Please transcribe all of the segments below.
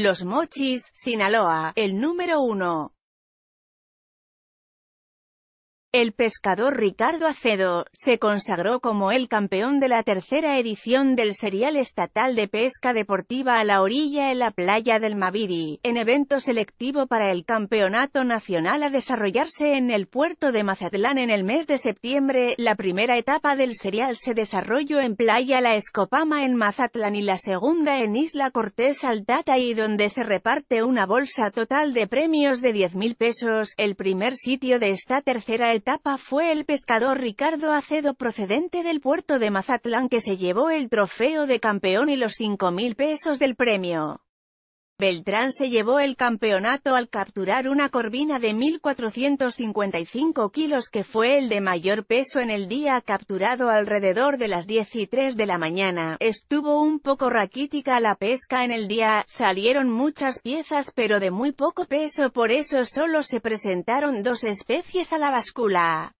Los Mochis, Sinaloa, el número uno. El pescador Ricardo Acedo, se consagró como el campeón de la tercera edición del Serial Estatal de Pesca Deportiva a la orilla en la playa del Maviri, en evento selectivo para el Campeonato Nacional a desarrollarse en el puerto de Mazatlán en el mes de septiembre. La primera etapa del serial se desarrolló en Playa La Escopama en Mazatlán y la segunda en Isla Cortés y donde se reparte una bolsa total de premios de 10.000 pesos. El primer sitio de esta tercera edición etapa fue el pescador Ricardo Acedo procedente del puerto de Mazatlán que se llevó el trofeo de campeón y los 5.000 pesos del premio. Beltrán se llevó el campeonato al capturar una corvina de 1.455 kilos que fue el de mayor peso en el día capturado alrededor de las 13 de la mañana. Estuvo un poco raquítica la pesca en el día, salieron muchas piezas pero de muy poco peso por eso solo se presentaron dos especies a la báscula.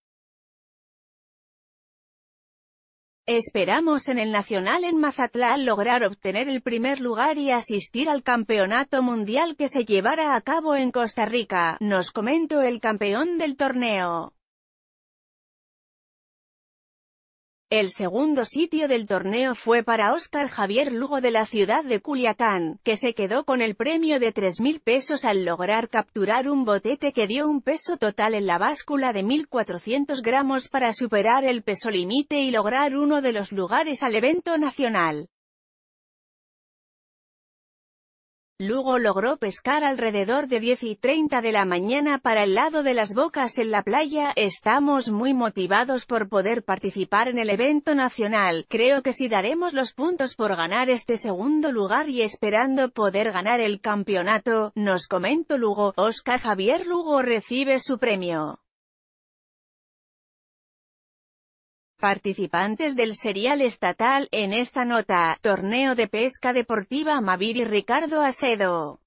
Esperamos en el Nacional en Mazatlán lograr obtener el primer lugar y asistir al campeonato mundial que se llevará a cabo en Costa Rica, nos comentó el campeón del torneo. El segundo sitio del torneo fue para Óscar Javier Lugo de la ciudad de Culiacán, que se quedó con el premio de 3.000 pesos al lograr capturar un botete que dio un peso total en la báscula de 1.400 gramos para superar el peso límite y lograr uno de los lugares al evento nacional. Lugo logró pescar alrededor de 10 y 30 de la mañana para el lado de las bocas en la playa. Estamos muy motivados por poder participar en el evento nacional. Creo que si daremos los puntos por ganar este segundo lugar y esperando poder ganar el campeonato, nos comento Lugo. Oscar Javier Lugo recibe su premio. Participantes del serial estatal, en esta nota, torneo de pesca deportiva Mavir y Ricardo Acedo.